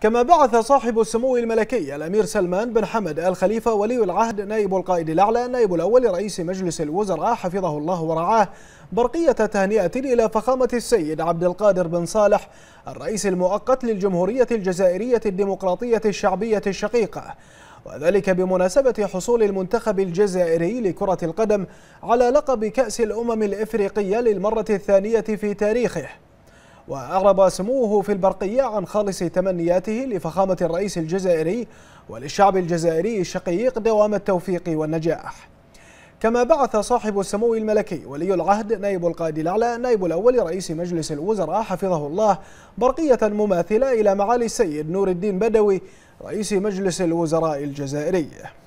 كما بعث صاحب السمو الملكي الأمير سلمان بن حمد آل خليفة ولي العهد نائب القائد الأعلى النائب الأول رئيس مجلس الوزراء حفظه الله ورعاه برقية تهنئة إلى فخامة السيد عبد القادر بن صالح الرئيس المؤقت للجمهورية الجزائرية الديمقراطية الشعبية الشقيقة وذلك بمناسبة حصول المنتخب الجزائري لكرة القدم على لقب كأس الأمم الإفريقية للمرة الثانية في تاريخه وأعرب سموه في البرقية عن خالص تمنياته لفخامة الرئيس الجزائري وللشعب الجزائري الشقيق دوام التوفيق والنجاح كما بعث صاحب السمو الملكي ولي العهد نائب القائد الأعلى نائب الأول رئيس مجلس الوزراء حفظه الله برقية مماثلة إلى معالي السيد نور الدين بدوي رئيس مجلس الوزراء الجزائري